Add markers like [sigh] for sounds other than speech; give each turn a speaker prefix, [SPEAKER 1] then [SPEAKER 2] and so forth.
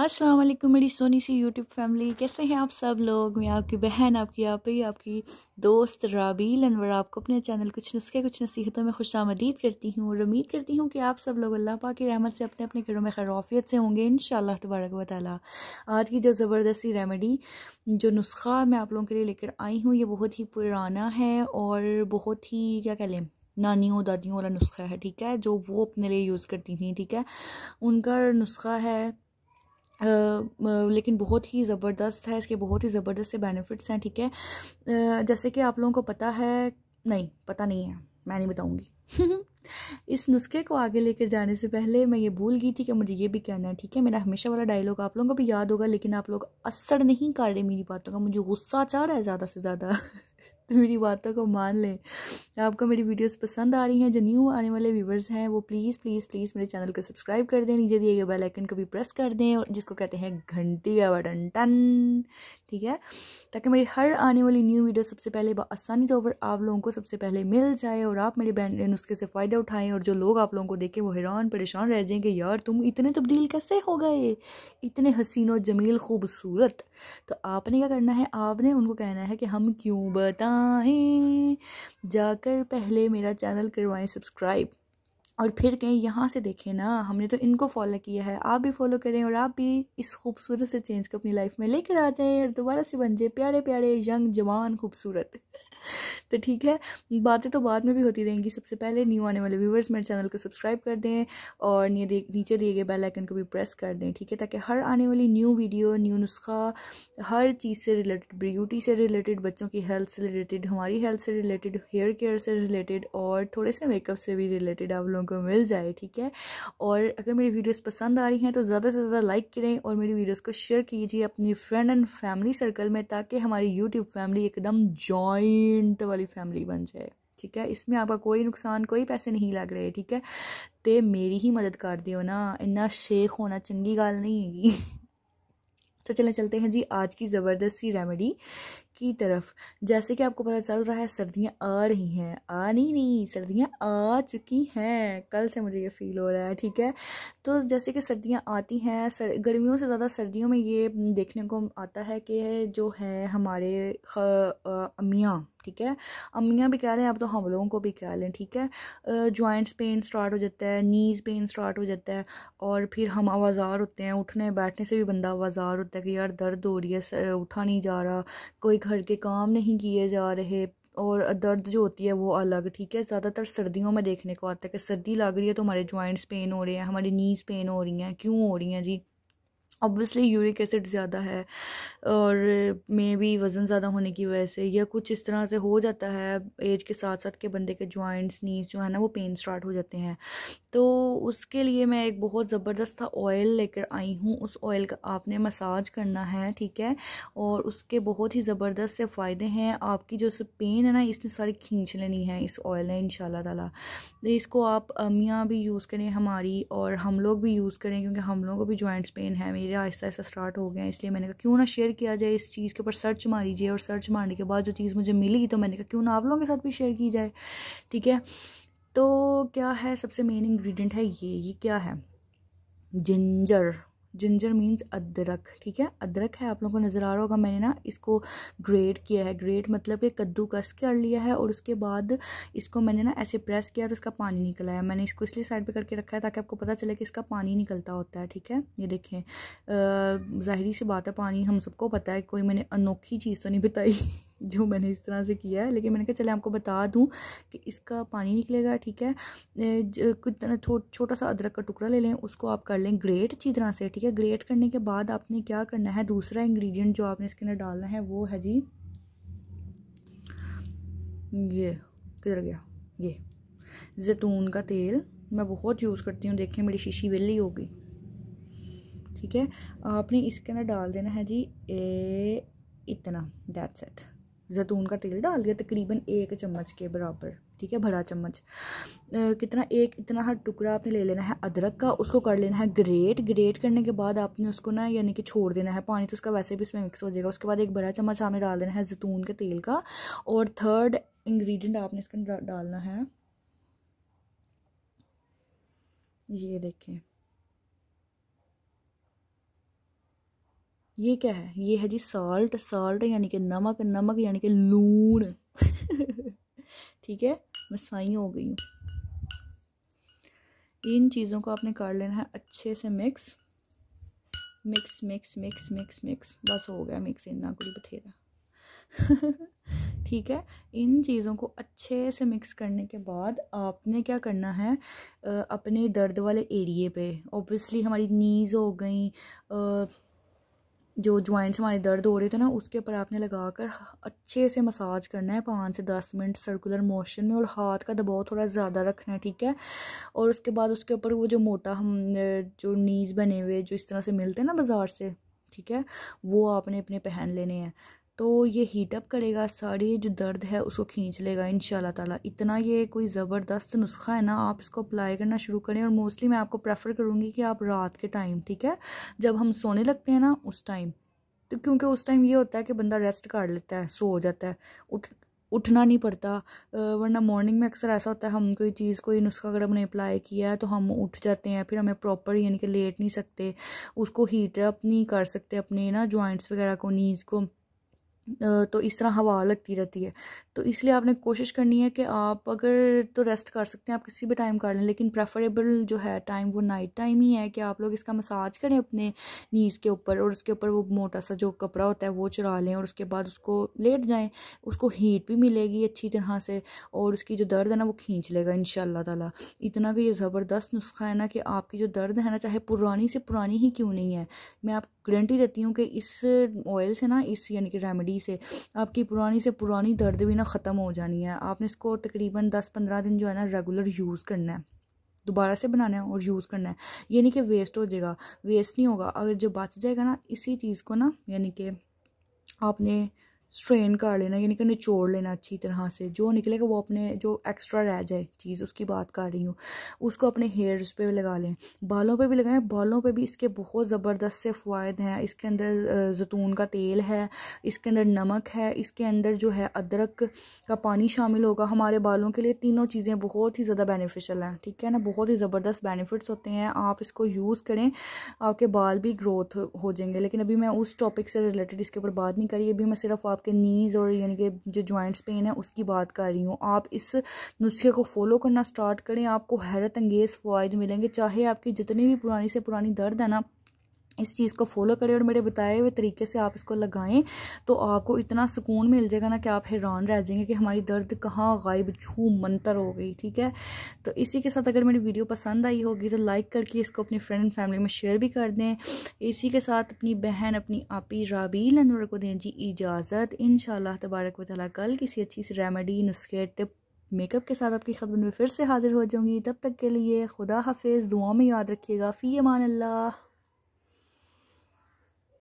[SPEAKER 1] अस्सलाम वालेकुम मेरी सोनी सी यूट्यूब फैमिली कैसे हैं आप सब लोग मैं आपकी बहन आपकी आप ही आपकी दोस्त राबील अनवर आपको अपने चैनल कुछ नुस्खे कुछ नसीहतों में खुश आमदीद करती हूँ और उम्मीद करती हूँ कि आप सब लोग अल्लाह पाक की रहमत से अपने अपने घरों में खराफियत से होंगे इन तबारक व आज की जो ज़बरदस्ती रेमेडी जो नुस्खा मैं आप लोगों के लिए लेकर आई हूँ ये बहुत ही पुराना है और बहुत ही क्या कह लें नानियों दादियों वाला नुस्खा है ठीक है जो वो अपने लिए यूज़ करती थी ठीक है उनका नुस्खा है लेकिन बहुत ही ज़बरदस्त है इसके बहुत ही ज़बरदस्त से बेनिफिट्स हैं ठीक है जैसे कि आप लोगों को पता है नहीं पता नहीं है मैं नहीं बताऊंगी [laughs] इस नुस्खे को आगे लेकर जाने से पहले मैं ये भूल गई थी कि मुझे ये भी कहना है ठीक है मेरा हमेशा वाला डायलॉग आप लोगों को भी याद होगा लेकिन आप लोग असर नहीं कर रहे मेरी बातों का मुझे गुस्सा चाह रहा है ज़्यादा से ज़्यादा [laughs] तो [laughs] मेरी बातों को मान लें आपको मेरी वीडियोस पसंद आ रही हैं जो न्यू आने वाले व्यूवर्स हैं वो प्लीज़ प्लीज़ प्लीज़ मेरे चैनल को सब्सक्राइब कर दें नीचे दिए गए बेल आइकन को भी प्रेस कर दें और जिसको कहते हैं घंटी का बटन टन ठीक है ताकि मेरी हर आने वाली न्यू वीडियो सबसे पहले आसानी तौर पर आप लोगों को सबसे पहले मिल जाए और आप मेरे बैंड नुस्खे से फ़ायदा उठाएं और जो लोग आप लोगों को देखें वो हैरान परेशान रह जाएँ कि यार तुम इतने तब्दील कैसे हो गए इतने हसीन और जमील खूबसूरत तो आपने क्या करना है आपने उनको कहना है कि हम क्यों बताएं जाकर पहले मेरा चैनल करवाएं सब्सक्राइब और फिर कहीं यहाँ से देखें ना हमने तो इनको फॉलो किया है आप भी फॉलो करें और आप भी इस खूबसूरत से चेंज को अपनी लाइफ में लेकर आ जाएं और दोबारा से बन जाए प्यारे प्यारे यंग जवान खूबसूरत [laughs] तो ठीक है बातें तो बाद में भी होती रहेंगी सबसे पहले न्यू आने वाले व्यूवर्स मेरे चैनल को सब्सक्राइब कर दें और नीचे दिए गए बेलाइकन को भी प्रेस कर दें ठीक है ताकि हर आने वाली न्यू वीडियो न्यू नुस्खा हर चीज़ से रिलेटेड ब्यूटी से रिलेटेड बच्चों की हेल्थ से रिलेटेड हमारी हेल्थ से रिलेटेड हेयर केयर से रिलेटेड और थोड़े से मेकअप से भी रिलेटेड आप लोगों को मिल जाए ठीक है और अगर मेरी वीडियोस पसंद आ रही हैं तो ज़्यादा से ज़्यादा लाइक करें और मेरी वीडियोस को शेयर कीजिए अपनी फ्रेंड एंड फैमिली सर्कल में ताकि हमारी यूट्यूब फैमिली एकदम जॉइंट वाली फैमिली बन जाए ठीक है इसमें आपका कोई नुकसान कोई पैसे नहीं लग रहे ठीक है तो मेरी ही मदद कर दियो ना इन्ना शेख होना चंगी गाल नहीं है [laughs] तो चले चलते हैं जी आज की ज़बरदस्त सी रेमेडी की तरफ जैसे कि आपको पता चल रहा है सर्दियाँ आ रही हैं आ नहीं नहीं सर्दियाँ आ चुकी हैं कल से मुझे ये फील हो रहा है ठीक है तो जैसे कि सर्दियाँ आती हैं सर, गर्मियों से ज़्यादा सर्दियों में ये देखने को आता है कि जो है हमारे अमियाँ ठीक है अम्मियाँ भी कह रहे हैं अब तो हम लोगों को भी कह लें ठीक है जॉइंट्स पेन स्टार्ट हो जाता है नीज़ पेन स्टार्ट हो जाता है और फिर हम आवाज़ार होते हैं उठने बैठने से भी बंदा आवाज़ार होता है कि यार दर्द हो रही है उठा नहीं जा रहा कोई घर के काम नहीं किए जा रहे और दर्द जो होती है वो अलग ठीक है ज़्यादातर सर्दियों में देखने को आता है कि सर्दी लग रही है तो हमारे जॉइंट्स पेन हो रहे हैं हमारी नीज़ पेन हो रही हैं क्यों हो रही हैं जी ऑब्वियसली यूरिक एसिड ज़्यादा है और मे भी वज़न ज़्यादा होने की वजह से या कुछ इस तरह से हो जाता है एज के साथ साथ के बंदे के जॉइंट्स नीज जो है ना वो पेन स्टार्ट हो जाते हैं तो उसके लिए मैं एक बहुत ज़बरदस्त सा ऑयल लेकर आई हूँ उस ऑयल का आपने मसाज करना है ठीक है और उसके बहुत ही ज़बरदस्त से फ़ायदे हैं आपकी जो पेन है ना इसने सारी खींच लेनी है इस ऑयल ने इन ताला तो इसको आप अमियाँ भी यूज़ करें हमारी और हम लोग भी यूज़ करें क्योंकि हम लोगों को भी जॉइंट्स पेन है मेरी मेरे आहिस्ता आहिस्ता स्टार्ट हो गए हैं इसलिए मैंने कहा क्यों ना शेयर किया जाए इस चीज़ के ऊपर सर्च मारी जाए और सर्च मारने के बाद जो चीज़ मुझे मिली तो मैंने कहा क्यों ना आप लोगों के साथ भी शेयर की जाए ठीक है तो क्या है सबसे मेन इंग्रेडिएंट है ये ये क्या है जिंजर जिंजर मीन्स अदरक ठीक है अदरक है आप लोगों को नज़र आ रहा होगा मैंने ना इसको ग्रेट किया है ग्रेट मतलब कि कद्दूकस कर लिया है और उसके बाद इसको मैंने ना ऐसे प्रेस किया तो इसका पानी निकला है मैंने इसको इसलिए साइड पे करके रखा है ताकि आपको पता चले कि इसका पानी निकलता होता है ठीक है ये देखें ज़ाहरी सी बात है पानी हम सबको पता है कोई मैंने अनोखी चीज़ तो नहीं बताई जो मैंने इस तरह से किया है लेकिन मैंने कहा चले आपको बता दूं कि इसका पानी निकलेगा ठीक है कुछ छोटा सा अदरक का टुकड़ा ले लें उसको आप कर लें ग्रेट अच्छी तरह से ठीक है ग्रेट करने के बाद आपने क्या करना है दूसरा इंग्रेडिएंट जो आपने इसके अंदर डालना है वो है जी ये किधर गया ये जैतून का तेल मैं बहुत यूज़ करती हूँ देखें मेरी शीशी वेली होगी ठीक है आपने इसके अंदर डाल देना है जी ए इतना दैट्स इट जैतून का तेल डाल दिया तकरीबन एक चम्मच के बराबर ठीक है भरा चम्मच कितना एक इतना हर टुकड़ा आपने ले लेना है अदरक का उसको कर लेना है ग्रेट ग्रेट करने के बाद आपने उसको ना यानी कि छोड़ देना है पानी तो उसका वैसे भी इसमें मिक्स हो जाएगा उसके बाद एक बड़ा चम्मच आपने डाल देना है जैतून के तेल का और थर्ड इंग्रेडिएंट आपने इसका डालना है ये देखें ये क्या है ये है जी सॉल्ट सॉल्ट यानी कि नमक नमक यानी कि लून [laughs] ठीक है मैं साई हो गई हूँ इन चीज़ों को आपने काट लेना है अच्छे से mix mix mix mix mix mix बस हो गया मिक्स इन्ना कुछ बथेरा [laughs] ठीक है इन चीज़ों को अच्छे से मिक्स करने के बाद आपने क्या करना है अपने दर्द वाले एरिए पे ऑब्वियसली हमारी नीज़ हो गई जो जॉइंट्स हमारे दर्द हो रहे थे ना उसके ऊपर आपने लगा कर अच्छे से मसाज करना है पाँच से दस मिनट सर्कुलर मोशन में और हाथ का दबाव थोड़ा ज़्यादा रखना है ठीक है और उसके बाद उसके ऊपर वो जो मोटा हम जो नीज बने हुए जो इस तरह से मिलते हैं ना बाज़ार से ठीक है वो आपने अपने पहन लेने हैं तो ये हीटअप करेगा सारी जो दर्द है उसको खींच लेगा इन ताला इतना ये कोई ज़बरदस्त नुस्खा है ना आप इसको अप्लाई करना शुरू करें और मोस्टली मैं आपको प्रेफर करूँगी कि आप रात के टाइम ठीक है जब हम सोने लगते हैं ना उस टाइम तो क्योंकि उस टाइम ये होता है कि बंदा रेस्ट कर लेता है सो जाता है उठ उठना नहीं पड़ता वरना मॉर्निंग में अक्सर ऐसा होता है हम कोई चीज़ कोई नुस्खा अगर हमने अप्लाई किया है तो हम उठ जाते हैं फिर हमें प्रॉपर यानी कि लेट नहीं सकते उसको हीट अप नहीं कर सकते अपने ना जॉइंट्स वगैरह को नीज़ को तो इस तरह हवा लगती रहती है तो इसलिए आपने कोशिश करनी है कि आप अगर तो रेस्ट कर सकते हैं आप किसी भी टाइम कर लें लेकिन प्रेफरेबल जो है टाइम वो नाइट टाइम ही है कि आप लोग इसका मसाज करें अपने नीज़ के ऊपर और उसके ऊपर वो मोटा सा जो कपड़ा होता है वो चुरा लें और उसके बाद उसको लेट जाएँ उसको हीट भी मिलेगी अच्छी तरह से और उसकी जो दर्द है ना वो खींच लेगा इन ताला इतना कि ये ज़बरदस्त नुस्खा है ना कि आपकी जो दर्द है ना चाहे पुरानी से पुरानी ही क्यों नहीं है मैं आप गारंटी देती हूँ कि इस ऑयल से ना इस यानी कि रेमडी पुरानी से आपकी पुरानी से पुरानी दर्द भी ना ख़त्म हो जानी है आपने इसको तकरीबन दस पंद्रह दिन जो है ना रेगुलर यूज़ करना है दोबारा से बनाना है और यूज़ करना है यानी कि वेस्ट हो जाएगा वेस्ट नहीं होगा अगर जो बच जाएगा ना इसी चीज़ को ना यानी कि आपने स्ट्रेन कर लेना यानी कि निचोड़ लेना अच्छी तरह से जो निकलेगा वो अपने जो एक्स्ट्रा रह जाए चीज़ उसकी बात कर रही हूँ उसको अपने हेयर्स पे लगा लें बालों पे भी लगाएं बालों पे भी इसके बहुत ज़बरदस्त से फायद हैं इसके अंदर जैतून का तेल है इसके अंदर नमक है इसके अंदर जो है अदरक का पानी शामिल होगा हमारे बालों के लिए तीनों चीज़ें बहुत ही ज़्यादा बेनिफिशल हैं ठीक है ना बहुत ही ज़बरदस्त बेनिफिट्स होते हैं आप इसको यूज़ करें आपके बाल भी ग्रोथ हो जाएंगे लेकिन अभी मैं उस टॉपिक से रिलेटेड इसके ऊपर बात नहीं करी अभी मैं सिर्फ आप आपके नीज़ और यानी कि जो जॉइंट्स पेन है उसकी बात कर रही हूँ आप इस नुस्खे को फॉलो करना स्टार्ट करें आपको हैरत अंगेज़ फ़वाद मिलेंगे चाहे आपकी जितनी भी पुरानी से पुरानी दर्द है ना इस चीज़ को फॉलो करें और मेरे बताए हुए तरीके से आप इसको लगाएं तो आपको इतना सुकून मिल जाएगा ना कि आप हैरान रह जाएंगे कि हमारी दर्द कहाँ गायब छू मंतर हो गई ठीक है तो इसी के साथ अगर मेरी वीडियो पसंद आई होगी तो लाइक करके इसको अपनी फ्रेंड एंड फैमिली में शेयर भी कर दें इसी के साथ अपनी बहन अपनी आपी राबील अनवर को दें जी इजाज़त इन तबारक वाली कल किसी अच्छी सी रेमेडी नुस्खे टिप मेकअप के साथ आपकी खदमत में फिर से हाजिर हो जाऊंगी तब तक के लिए खुदा हाफिज़ दुआ में याद रखिएगा फ़ी अमान अल्लाह